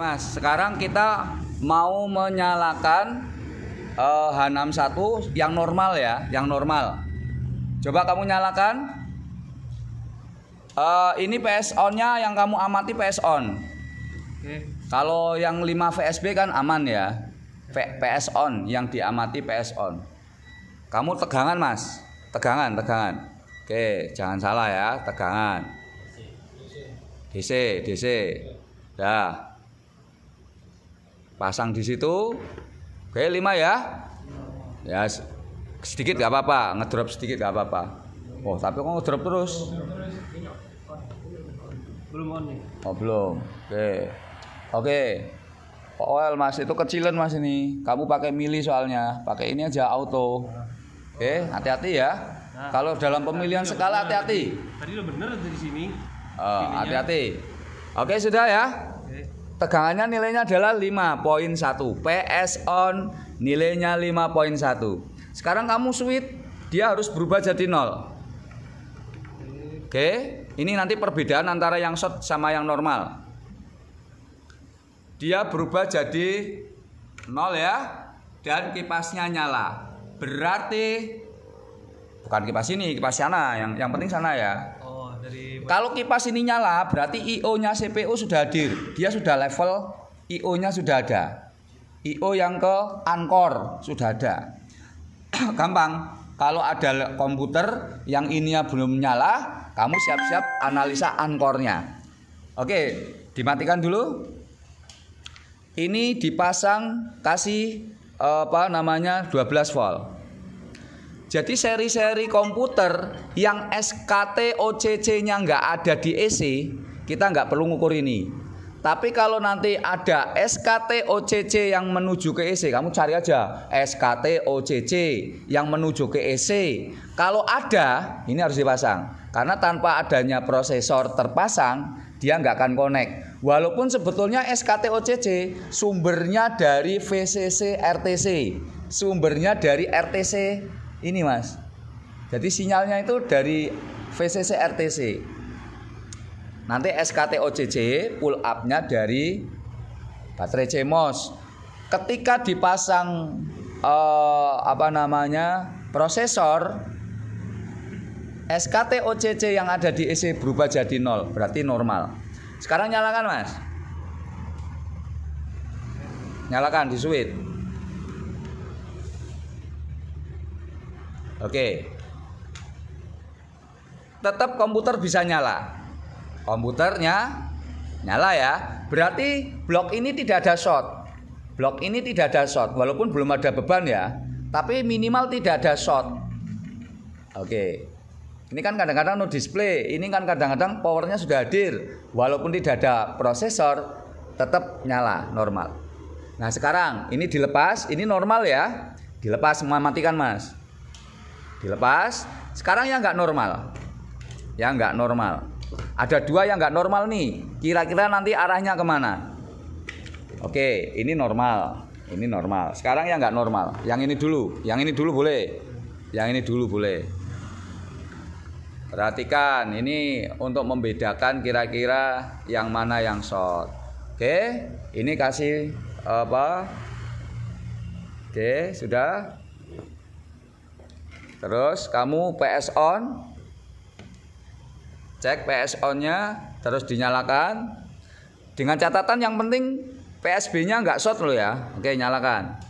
Mas, nah, sekarang kita mau menyalakan uh, eh, H61 yang normal ya, yang normal. Coba kamu nyalakan. Uh, ini PS on-nya yang kamu amati PS on. Oke. Kalau yang 5 VSB kan aman ya. V PS on yang diamati PS on. Kamu tegangan, Mas. Tegangan, tegangan. Oke, jangan salah ya, tegangan. DC, DC. Dah pasang di situ oke lima ya ya sedikit gak apa-apa ngedrop sedikit gak apa-apa oh tapi kok ngedrop terus belum on nih oh belum oke oke oil mas itu kecilan mas ini kamu pakai mili soalnya pakai ini aja auto oke hati-hati ya nah. kalau dalam pemilihan sekali skala hati-hati tadi udah bener dari sini ah, hati-hati oke sudah ya tegangannya nilainya adalah 5.1 PS on nilainya 5.1 sekarang kamu switch dia harus berubah jadi 0 oke ini nanti perbedaan antara yang short sama yang normal dia berubah jadi 0 ya dan kipasnya nyala berarti bukan kipas ini kipas sana yang yang penting sana ya kalau kipas ini nyala, berarti IO-nya CPU sudah hadir. Dia sudah level IO-nya sudah ada. IO yang ke angkor sudah ada. Gampang. Kalau ada komputer yang ini belum nyala, kamu siap-siap analisa angkornya. Oke, dimatikan dulu. Ini dipasang kasih eh, apa namanya 12 volt. Jadi seri-seri komputer yang SKT OCC-nya nggak ada di EC, kita nggak perlu ngukur ini. Tapi kalau nanti ada SKT OCC yang menuju ke EC, kamu cari aja SKT OCC yang menuju ke EC. Kalau ada, ini harus dipasang. Karena tanpa adanya prosesor terpasang, dia nggak akan connect. Walaupun sebetulnya SKT OCC sumbernya dari VCC RTC, sumbernya dari RTC ini mas jadi sinyalnya itu dari VCC RTC nanti SKT OCC pull up-nya dari baterai CMOS ketika dipasang eh, apa namanya prosesor SKT OCC yang ada di EC berubah jadi nol berarti normal sekarang nyalakan mas nyalakan di switch Oke. Tetap komputer bisa nyala. Komputernya nyala ya. Berarti blok ini tidak ada short. Blok ini tidak ada short walaupun belum ada beban ya. Tapi minimal tidak ada short. Oke. Ini kan kadang-kadang no display, ini kan kadang-kadang powernya sudah hadir, walaupun tidak ada prosesor, tetap nyala normal. Nah sekarang ini dilepas, ini normal ya, dilepas mematikan mas dilepas sekarang yang nggak normal yang nggak normal ada dua yang nggak normal nih kira-kira nanti arahnya kemana oke ini normal ini normal sekarang yang nggak normal yang ini dulu yang ini dulu boleh yang ini dulu boleh perhatikan ini untuk membedakan kira-kira yang mana yang short oke ini kasih apa oke sudah Terus kamu PS on. Cek PS on-nya terus dinyalakan. Dengan catatan yang penting PSB-nya nggak short lo ya. Oke, nyalakan.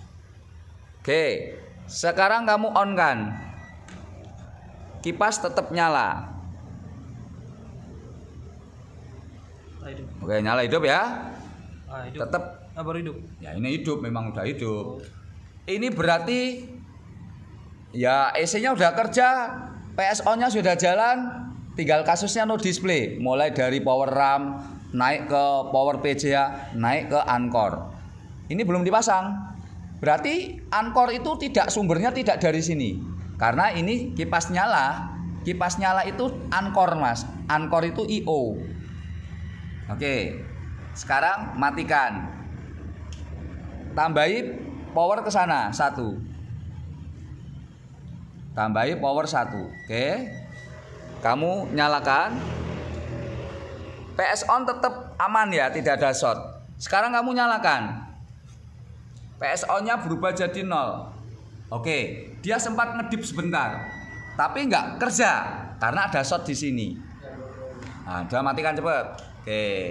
Oke. Sekarang kamu on kan. Kipas tetap nyala. Oke, nyala hidup ya. Ah, tetap apa ah, hidup. Ya, ini hidup memang udah hidup. Oh. Ini berarti Ya, ac nya udah kerja, PSO-nya sudah jalan, tinggal kasusnya no display, mulai dari power RAM naik ke power PCA, naik ke Anchor. Ini belum dipasang. Berarti Anchor itu tidak sumbernya tidak dari sini. Karena ini kipas nyala, kipas nyala itu Anchor, Mas. Anchor itu IO. Oke. Sekarang matikan. Tambahi power ke sana satu Tambahi power 1. Oke. Kamu nyalakan. PS on tetap aman ya, tidak ada short. Sekarang kamu nyalakan. PS on-nya berubah jadi nol, Oke, dia sempat ngedip sebentar. Tapi nggak kerja karena ada short di sini. Nah, matikan cepet, Oke. Okay.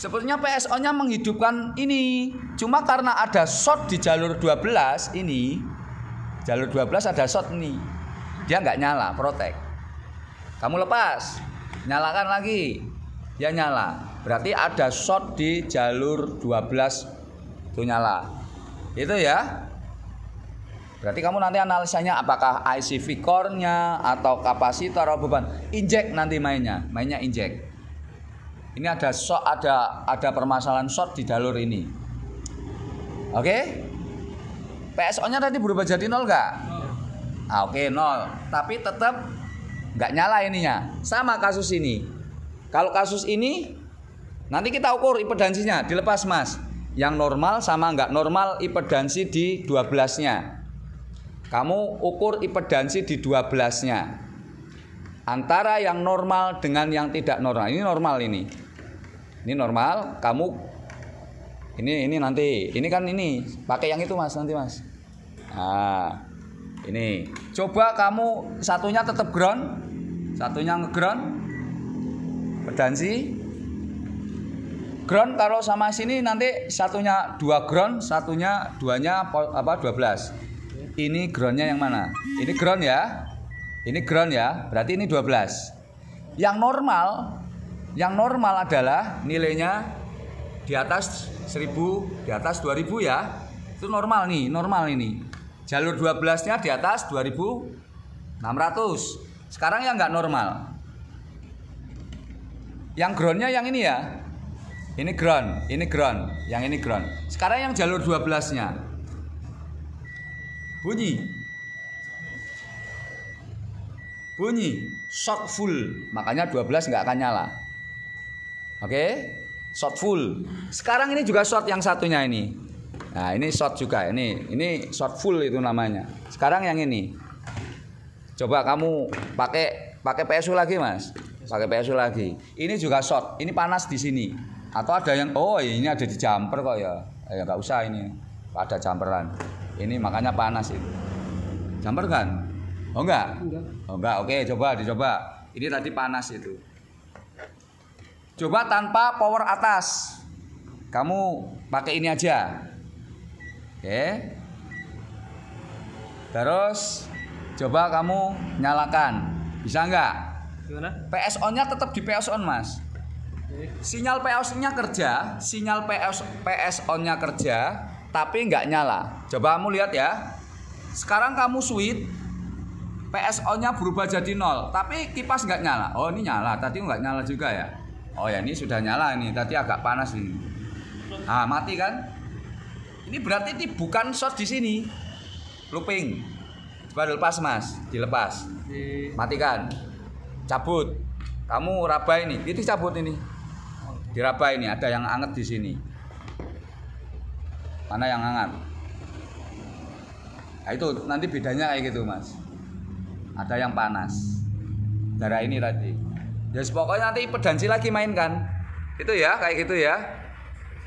Sebetulnya PSO-nya menghidupkan ini, cuma karena ada short di jalur 12 ini, jalur 12 ada shot nih dia nggak nyala protek kamu lepas nyalakan lagi dia nyala berarti ada shot di jalur 12 itu nyala itu ya berarti kamu nanti analisanya apakah ICV core-nya atau kapasitor atau beban injek nanti mainnya mainnya injek ini ada shot ada ada permasalahan shot di jalur ini oke PSO-nya tadi berubah jadi nol Nol. Ah, oke okay, nol. Tapi tetap nggak nyala ininya. Sama kasus ini. Kalau kasus ini nanti kita ukur impedansinya dilepas mas. Yang normal sama nggak normal impedansi di 12-nya. Kamu ukur impedansi di 12-nya. Antara yang normal dengan yang tidak normal. Ini normal ini. Ini normal, kamu ini ini nanti ini kan ini pakai yang itu mas nanti mas nah ini coba kamu satunya tetap ground satunya ngeground pedansi ground kalau sama sini nanti satunya dua ground satunya duanya apa dua belas ini groundnya yang mana ini ground ya ini ground ya berarti ini dua belas yang normal yang normal adalah nilainya di atas 1000 di atas 2000 ya itu normal nih normal ini jalur 12 nya di atas 2600 sekarang yang nggak normal yang groundnya yang ini ya ini ground ini ground yang ini ground sekarang yang jalur 12 nya bunyi bunyi shock full makanya 12 nggak akan nyala oke okay? Short full. Sekarang ini juga short yang satunya ini. Nah, ini short juga. Ini ini short full itu namanya. Sekarang yang ini. Coba kamu pakai pakai PSU lagi, Mas. Pakai PSU lagi. Ini juga short. Ini panas di sini. Atau ada yang oh, ini ada di jumper kok ya. Ya eh, nggak usah ini. Ada jumperan. Ini makanya panas itu. Jumper kan? Oh enggak? Enggak. Oh enggak. Oke, coba dicoba. Ini tadi panas itu. Coba tanpa power atas. Kamu pakai ini aja. Oke. Terus coba kamu nyalakan. Bisa nggak? Gimana? PSO-nya tetap di PS on Mas. Sinyal PS nya kerja, sinyal PS on nya kerja, tapi nggak nyala. Coba kamu lihat ya. Sekarang kamu switch PSO-nya berubah jadi nol, tapi kipas nggak nyala. Oh ini nyala, tadi nggak nyala juga ya. Oh ya ini sudah nyala ini, tadi agak panas ini. Ah mati kan? Ini berarti ini bukan short di sini. Looping. Coba dilepas mas, dilepas. Matikan. Cabut. Kamu raba ini, itu cabut ini. Diraba ini, ada yang anget di sini. Mana yang hangat? Nah, itu nanti bedanya kayak gitu mas. Ada yang panas. Darah ini tadi. Ya yes, pokoknya nanti pedansi lagi main kan. Itu ya, kayak gitu ya.